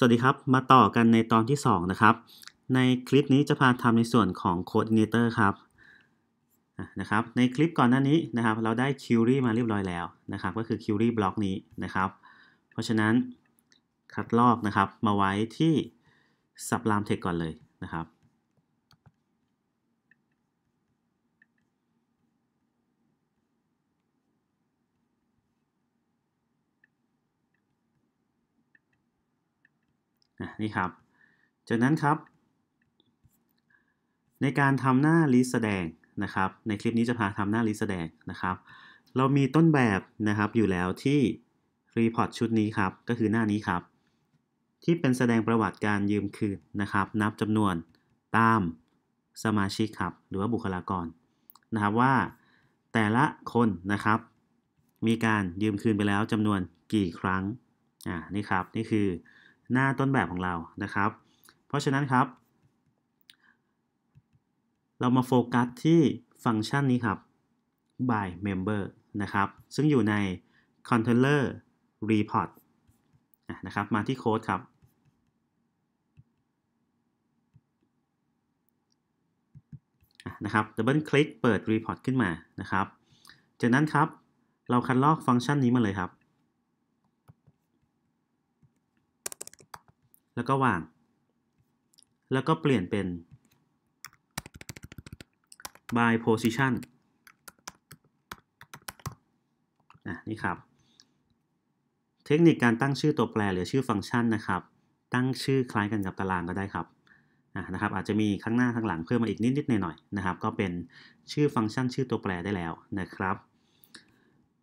สวัสดีครับมาต่อกันในตอนที่ 2 นะครับ ในคลิปนี้จะพาทำในส่วนของโคดเนเตอร์ครับนะครับ ในคลิปก่อนหน้านี้นะครับเราได้ิวรี่มาเรียบร้อยแล้วนะครับ ก็คือิวรี่บล็อกนี้นะครับ เพราะฉะนั้นคัดลอกนะครับมาไว้ที่ s u b l i m e Text ก่อนเลยนะครับนี่ครับ จากนั้นครับ ในการทำหน้าลิสต์แสดงนะครับ ในคลิปนี้จะพาทำหน้าลิสต์แสดงนะครับเรามีต้นแบบนะครับอยู่แล้วที่รีพอร์ตชุดนี้ครับก็คือหน้านี้ครับ ที่เป็นแสดงประวัติการยืมคืนนะครับ นับจำนวนตามสมาชิกครับหรือว่าบุคลากร นะครับว่าแต่ละคนนะครับ มีการยืมคืนไปแล้วจำนวนกี่ครั้งอ่านี่ครับนี่คือหน้าต้นแบบของเรานะครับ เพราะฉะนั้นครับ เรามาโฟกัสที่ฟังก์ชันนี้ครับ by member นะครับ ซึ่งอยู่ใน controller report นะครับ มาที่โค้ดครับ นะครับ ดับเบิลคลิกเปิด report ขึ้นมานะครับ จากนั้นครับ เราคัดลอกฟังก์ชันนี้มาเลยครับแล้วก็วาง แล้วก็เปลี่ยนเป็น by position อะนี่ครับ เทคนิคการตั้งชื่อตัวแปรหรือชื่อฟังก์ชันนะครับ ตั้งชื่อคล้ายกันกับตารางก็ได้ครับะนะครับ อาจจะมีข้างหน้าข้างหลังเพิ่มมาอีกนิดนิดหน่อยๆนะครับ ก็เป็นชื่อฟังก์ชันชื่อตัวแปรได้แล้วนะครับ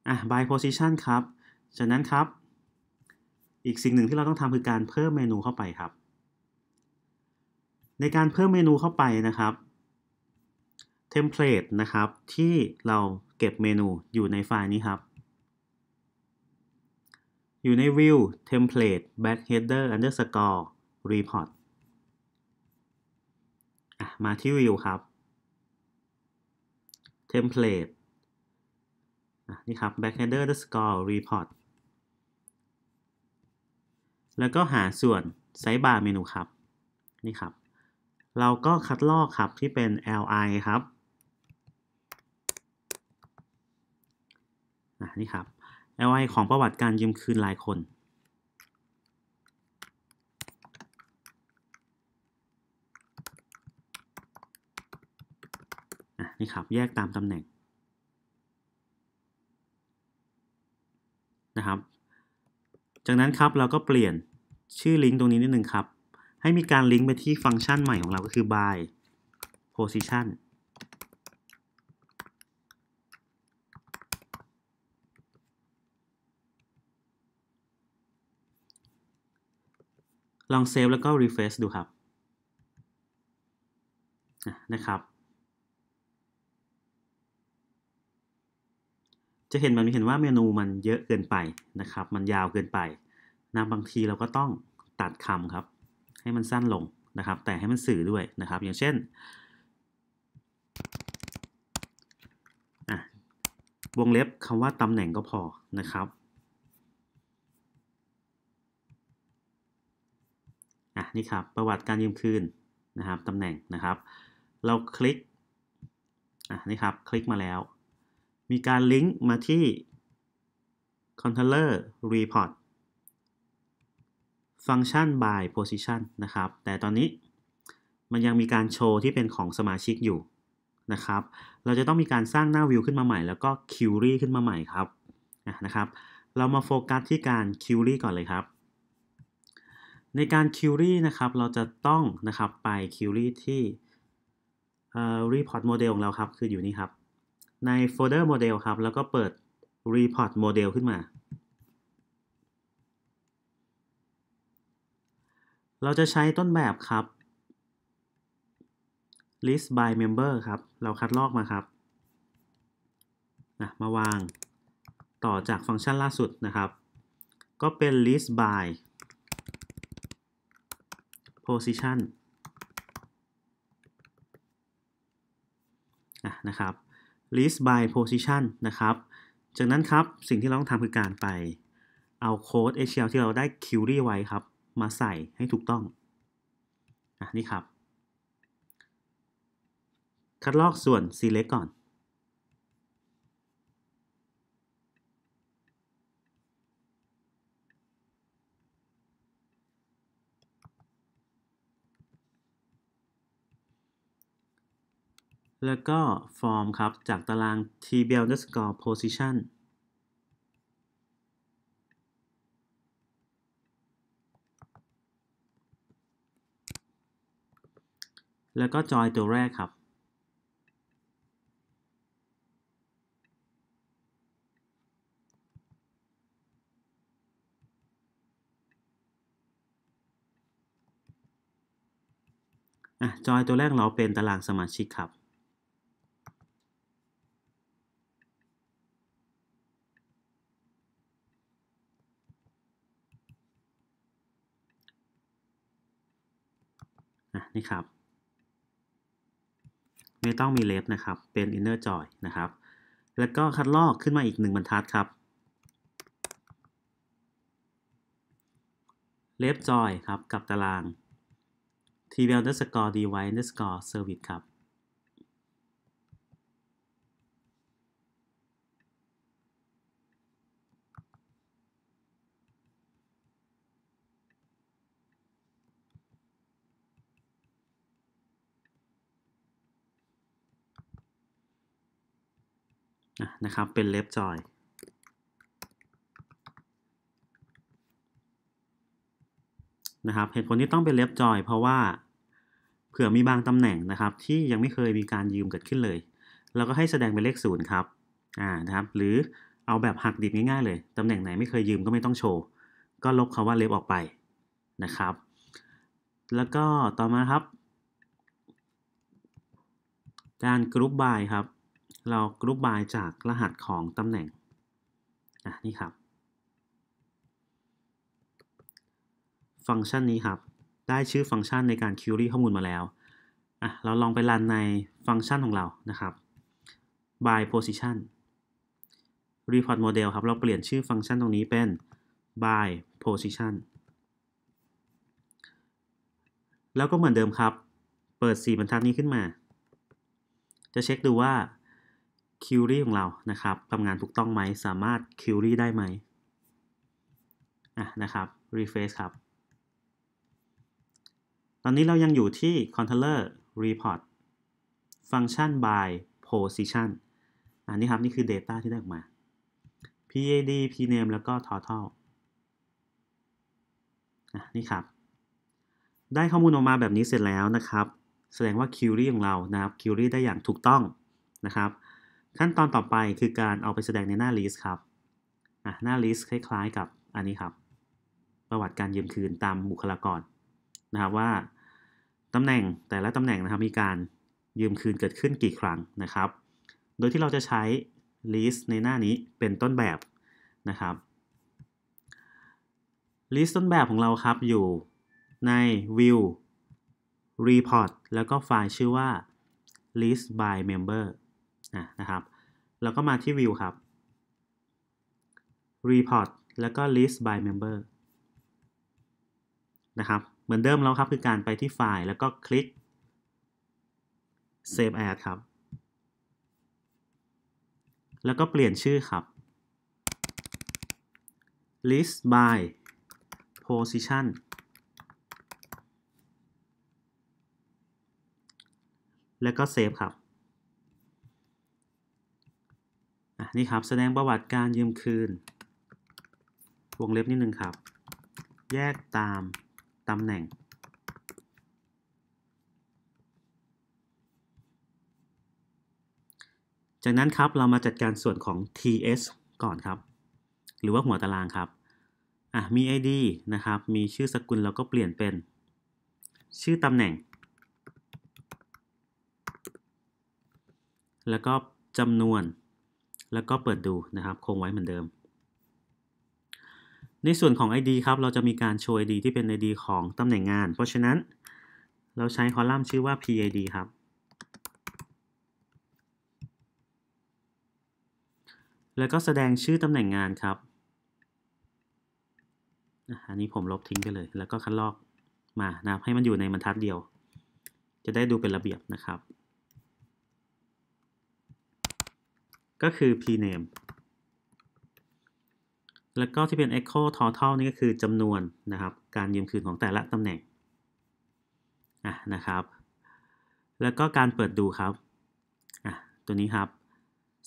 อ่ะ by position ครับ จากนั้นครับอีกสิ่งหนึ่งที่เราต้องทำคือการเพิ่มเมนูเข้าไปครับ ในการเพิ่มเมนูเข้าไปนะครับเทมเพลตนะครับที่เราเก็บเมนูอยู่ในไฟล์นี้ครับ อยู่ใน view template back header underscore report มาที่ view ครับ template นี่ครับ back header underscore report แล้วก็หาส่วนไซบาร์เมนูครับ นี่ครับ เราก็คัดลอกครับที่เป็น li ครับนี่ครับ li ของประวัติการยืมคืนรายคนนี่ครับ แยกตามตำแหน่งจากนั้นครับ เราก็เปลี่ยนชื่อลิงก์ตรงนี้นิดนึงครับ ให้มีการลิงก์ไปที่ฟังก์ชันใหม่ของเราก็คือ by position ลองเซฟแล้วก็ refresh ดูครับ นะครับจะเห็นมันเห็นว่าเมนูมันเยอะเกินไปนะครับ มันยาวเกินไปนะบางทีเราก็ต้องตัดคำครับ ให้มันสั้นลงนะครับ แต่ให้มันสื่อด้วยนะครับ อย่างเช่นวงเล็บคำว่าตำแหน่งก็พอนะครับอ่ะนี่ครับ ประวัติการยืมคืนนะครับตำแหน่งนะครับ เราคลิกอ่ะนี่ครับคลิกมาแล้วมีการลิงก์มาที่ controller report function by position นะครับ แต่ตอนนี้มันยังมีการโชว์ที่เป็นของสมาชิกอยู่นะครับ เราจะต้องมีการสร้างหน้าวิวขึ้นมาใหม่แล้วก็ query ขึ้นมาใหม่ครับนะครับ เรามาโฟกัสที่การ query ก่อนเลยครับ ในการ query นะครับ เราจะต้องนะครับไป query ที่ report model ของเราครับ คืออยู่นี่ครับในโฟลเดอร์โมเดลครับ แล้วก็เปิด report model ขึ้นมา เราจะใช้ต้นแบบครับ list by member ครับ เราคัดลอกมาครับนะมาวางต่อจากฟังก์ชันล่าสุดนะครับ ก็เป็น list by position นะครับ list by position นะครับ จากนั้นครับสิ่งที่เราต้องทำคือการไปเอาโค้ด HTML ที่เราได้ query ไว้ครับ มาใส่ให้ถูกต้องอ่ะนี่ครับ คัดลอกส่วน select ก่อนแล้วก็ form ครับ จากตาราง tbl underscore position แล้วก็ จอย ตัวแรกครับ อ่ะจอย ตัวแรกเราเป็นตารางสมาชิกครับนี่ครับไม่ต้องมีเล็บนะครับเป็น inner join นะครับ แล้วก็คัดลอกขึ้นมาอีกหนึ่งบรรทัดครับ left join ครับกับตาราง t b l underscore dy underscore service ครับนะครับเป็นเล็บจอยนะครับเหตุผลที่ต้องเป็นเล็บจอยเพราะว่าเผื่อมีบางตำแหน่งนะครับ ที่ยังไม่เคยมีการยืมเกิดขึ้นเลยเราก็ให้แสดงเป็นเลขศูนย์ครับอ่านะครับ หรือเอาแบบหักดิบง่ายๆเลย ตำแหน่งไหนไม่เคยยืมก็ไม่ต้องโชว์ ก็ลบคาว่าเล็บออกไปนะครับ แล้วก็ต่อมาครับ การกรุ๊ปบายครับเรากรุ๊ปบายจากรหัสของ ตำแหน่ง อ่ะ นี่ครับ ฟังก์ชันนี้ครับ ได้ชื่อฟังก์ชันในการคิวรี่ข้อมูลมาแล้ว อ่ะ เราลองไปรันในฟังก์ชันของเรานะครับ by position report model ครับ เราเปลี่ยนชื่อฟังก์ชันตรงนี้เป็น by position แล้วก็เหมือนเดิมครับ เปิด 4บรรทัดนี้ขึ้นมา จะเช็คดูว่าคิวรี่ของเรา นะครับทำงานถูกต้องไหม สามารถคิวรี่ได้ไหมอ่ะนะครับ รีเฟซครับ ตอนนี้เรายังอยู่ที่ controller report function by position อันนี้ครับ นี่คือ data ที่ได้ออกมา pad pname แล้วก็ total อะนี่ครับ ได้ข้อมูลออกมาแบบนี้เสร็จแล้วนะครับ แสดงว่า query ของเรานะครับ query ได้อย่างถูกต้อง นะครับขั้นตอนต่อไปคือการเอาไปแสดงในหน้า list ครับ หน้า list คล้ายๆกับอันนี้ครับ ประวัติการยืมคืนตามบุคลากรนะครับว่าตำแหน่งแต่ละตำแหน่งนะครับมีการยืมคืนเกิดขึ้นกี่ครั้งนะครับ โดยที่เราจะใช้ list ในหน้านี้เป็นต้นแบบนะครับ list ต้นแบบของเราครับอยู่ใน view report แล้วก็ไฟล์ชื่อว่า list by member นะครับแล้วก็มาที่ view ครับ report แล้วก็ list by member นะครับ เหมือนเดิมแล้วครับ คือการไปที่ไฟล์ แล้วก็คลิก save as ครับ แล้วก็เปลี่ยนชื่อครับ list by position แล้วก็เซฟครับนี่ครับ แสดงประวัติการยืมคืน วงเล็บนิดนึงครับ แยกตามตำแหน่ง จากนั้นครับเรามาจัดการส่วนของ ts ก่อนครับ หรือว่าหัวตารางครับ อ่ะ มี id นะครับ มีชื่อสกุลเราก็เปลี่ยนเป็น ชื่อตำแหน่ง แล้วก็จำนวนแล้วก็เปิดดูนะครับ คงไว้เหมือนเดิม ในส่วนของ ID ครับเราจะมีการโชว์ ID ที่เป็น ID ของตำแหน่งงาน เพราะฉะนั้น เราใช้คอลัมน์ชื่อว่า PID ครับ แล้วก็แสดงชื่อตำแหน่งงานครับอันนี้ผมลบทิ้งไปเลย แล้วก็คัดลอกมานะครับ ให้มันอยู่ในบรรทัดเดียว จะได้ดูเป็นระเบียบนะครับก็คือ pname แล้วก็ที่เป็น echo total นี่ก็คือจำนวนนะครับ การยืมคืนของแต่ละตำแหน่งะนะครับ แล้วก็การเปิดดูครับ ตัวนี้ครับ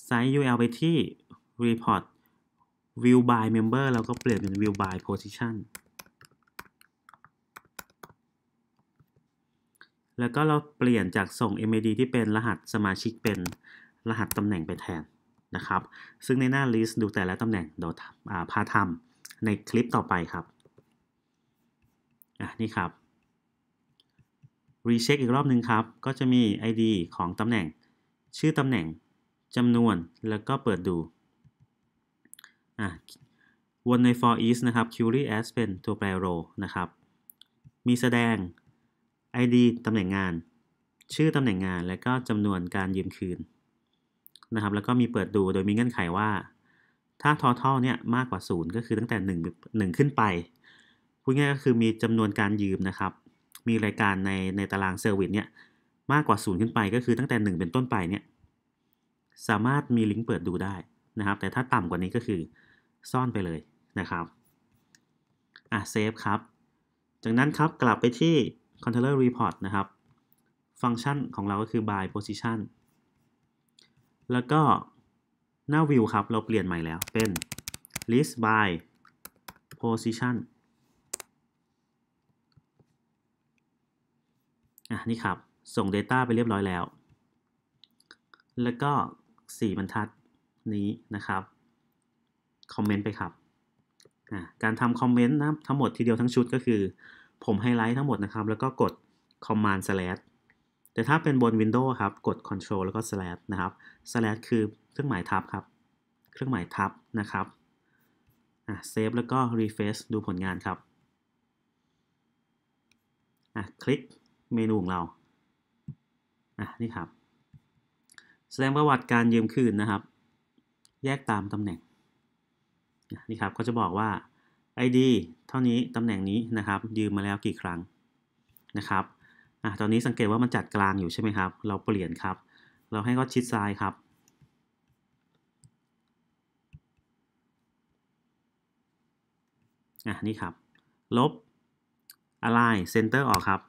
size url ไปที่ report view by member แล้วก็เปลี่ยนเป็น view by position แล้วก็เราเปลี่ยนจากส่ง m a d ที่เป็นรหัสสมาชิกเป็นรหัสตำแหน่งไปแทนนะครับ ซึ่งในหน้า list ดูแต่ละตำแหน่งเดี๋ยวพาทำในคลิปต่อไปครับ อ่ะนี่ครับ รีเช็คอีกรอบหนึ่งครับ ก็จะมี ID ของตำแหน่ง ชื่อตำแหน่ง จำนวน แล้วก็เปิดดู อ่ะวนใน for each นะครับ query as เป็นตัวแปร row นะครับ มีแสดง ID ตำแหน่งงาน ชื่อตำแหน่งงาน และก็จำนวนการยืมคืนนะครับแล้วก็มีเปิดดูโดยมีเงื่อนไขว่า ถ้าทอท a l เนี่ยมากกว่า 0 ก็คือตั้งแต่1 1 ขึ้นไป พูดง่ายก็คือมีจำนวนการยืมนะครับ มีรายการในในตารางเซอร์วิสเนี่ยมากกว่า 0 ขึ้นไปก็คือตั้งแต่ 1 เป็นต้นไปเนี่ยสามารถมีลิงก์เปิดดูได้นะครับ แต่ถ้าต่ำกว่านี้ก็คือซ่อนไปเลยนะครับอ่ะเซฟครับ จากนั้นครับกลับไปที่ controller report นะครับ ฟังก์ชันของเราก็คือ by position แล้วก็หน้าวิวครับ เราเปลี่ยนใหม่แล้ว เป็น list by position อ่ะนี่ครับ ส่ง Data ไปเรียบร้อยแล้ว แล้วก็ 4 บรรทัดนี้นะครับ คอมเมนต์ไปครับการทำคอมเมนต์นะทั้งหมดทีเดียวทั้งชุดก็คือ ผมไฮไลท์ทั้งหมดนะครับ แล้วก็กด Command slash แต่ถ้าเป็นบน Windows ครับ กด Control แล้วก็ slash นะครับ slash คือเครื่องหมายทับครับ เครื่องหมายทับนะครับ อ่ะเซฟแล้วก็ refresh ดูผลงานครับ อ่ะคลิกเมนูของเรา อ่ะนี่ครับ แสดงประวัติการยืมคืนนะครับ แยกตามตำแหน่งนี่ครับ ก็จะบอกว่า ID เท่านี้ตำแหน่งนี้นะครับ ยืมมาแล้วกี่ครั้งนะครับอ่ะ ตอนนี้สังเกตว่ามันจัดกลางอยู่ใช่ไหมครับ เราเปลี่ยนครับ เราให้เขาชิดซ้ายครับ อ่ะนี่ครับ ลบ align center ออกครับ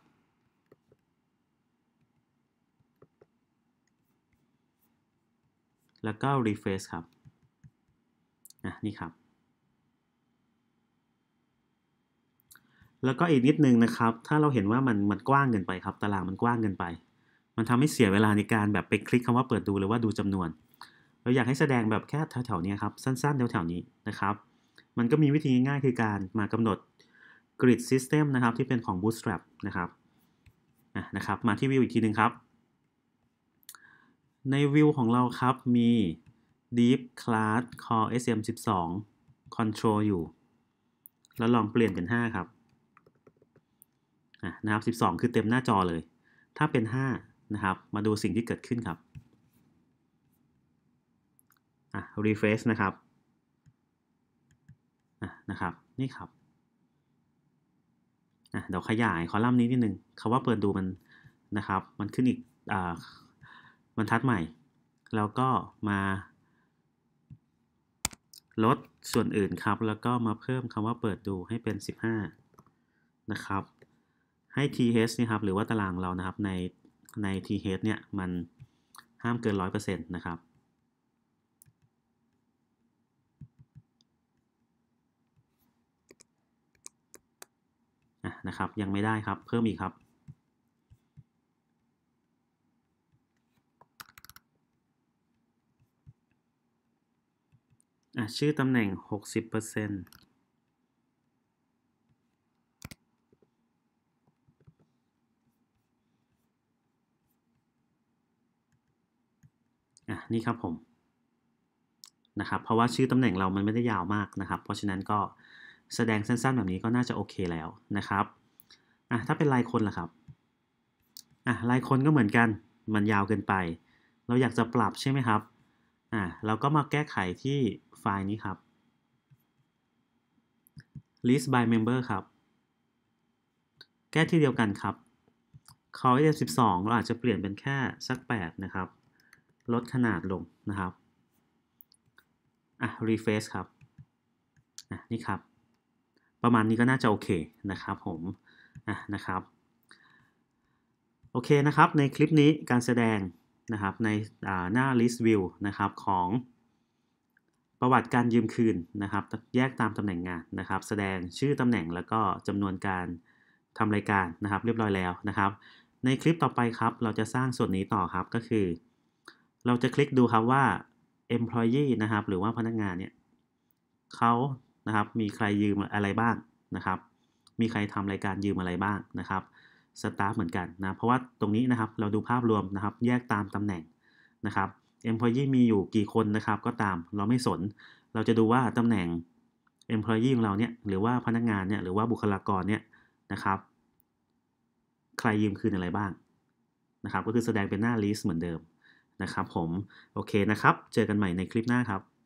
แล้วก็ refresh ครับ อ่ะนี่ครับแล้วก็อีกนิดนึงนะครับ ถ้าเราเห็นว่ามันมันกว้างเกินไปครับตารางมันกว้างเกินไป มันทำให้เสียเวลาในการแบบไปคลิกคำว่าเปิดดูหรือว่าดูจำนวน เราอยากให้แสดงแบบแค่แถวๆนี้ครับ สั้นๆแถวๆ นี้นะครับ มันก็มีวิธีง่ายๆคือการมากำหนด grid system นะครับที่เป็นของ bootstrap นะครับนะครับ มาที่วิวอีกทีนึงครับ ในวิวของเราครับมี deep class core sm 12 control อยู่ แล้วลองเปลี่ยนเป็น5ครับนะครับ12 คือเต็มหน้าจอเลย ถ้าเป็น 5 นะครับ มาดูสิ่งที่เกิดขึ้นครับ อ่ะ refresh นะครับ อ่ะนะครับ นี่ครับ อ่ะเดี๋ยวขยายคอลัมน์นี้นิดนึงคาว่าเปิดดูมันนะครับ มันขึ้นอีก อ่าบรรทัดใหม่ แล้วก็มา ลดส่วนอื่นครับ แล้วก็มาเพิ่มคำว่าเปิดดูให้เป็น 15 นะครับให้ th นี่ครับ หรือว่าตารางเรานะครับใน ใน th เนี่ย มันห้ามเกิน 100%นะครับ นะครับยังไม่ได้ครับ เพิ่มอีกครับ ชื่อตำแหน่ง 60%นี่ครับผมนะครับ เพราะว่าชื่อตำแหน่งเรามันไม่ได้ยาวมากนะครับ เพราะฉะนั้นก็แสดงสั้น ๆ แบบนี้ก็น่าจะโอเคแล้วนะครับอ่ะถ้าเป็นลายคนล่ะครับอ่ะลายคนก็เหมือนกัน มันยาวเกินไป เราอยากจะปรับใช่ไหมครับอ่ะเราก็มาแก้ไขที่ไฟล์นี้ครับ list by member ครับ แก้ที่เดียวกันครับเสิบสองเราอาจจะเปลี่ยนเป็นแค่สัก 8 นะครับลดขนาดลงนะครับ อ่ะ refresh ครับอ่ะนี่ครับ ประมาณนี้ก็น่าจะโอเคนะครับ ผมอ่ะนะครับ โอเคนะครับ ในคลิปนี้การแสดงนะครับในหน้า list view นะครับของประวัติการยืมคืนนะครับ แยกตามตำแหน่งงานนะครับ แสดงชื่อตำแหน่งแล้วก็จำนวนการทำรายการนะครับ เรียบร้อยแล้วนะครับ ในคลิปต่อไปครับเราจะสร้างส่วนนี้ต่อครับก็คือเราจะคลิกดูครับว่า employee นะครับหรือว่าพนักงานเนี่ยเขานะครับ มีใครยืมอะไรบ้างนะครับ มีใครทำรายการยืมอะไรบ้างนะครับสตาฟเหมือนกันนะเพราะว่าตรงนี้นะครับ เราดูภาพรวมนะครับ แยกตามตำแหน่งนะครับ employee มีอยู่กี่คนนะครับก็ตามเราไม่สนเราจะดูว่าตำแหน่ง employee ของเราเนี่ยหรือว่าพนักงานเนี่ยหรือว่าบุคลากรเนี่ยนะครับ ใครยืมคืนอะไรบ้างนะครับก็คือแสดงเป็นหน้า list เหมือนเดิมนะครับผมโอเคนะครับ เจอกันใหม่ในคลิปหน้าครับ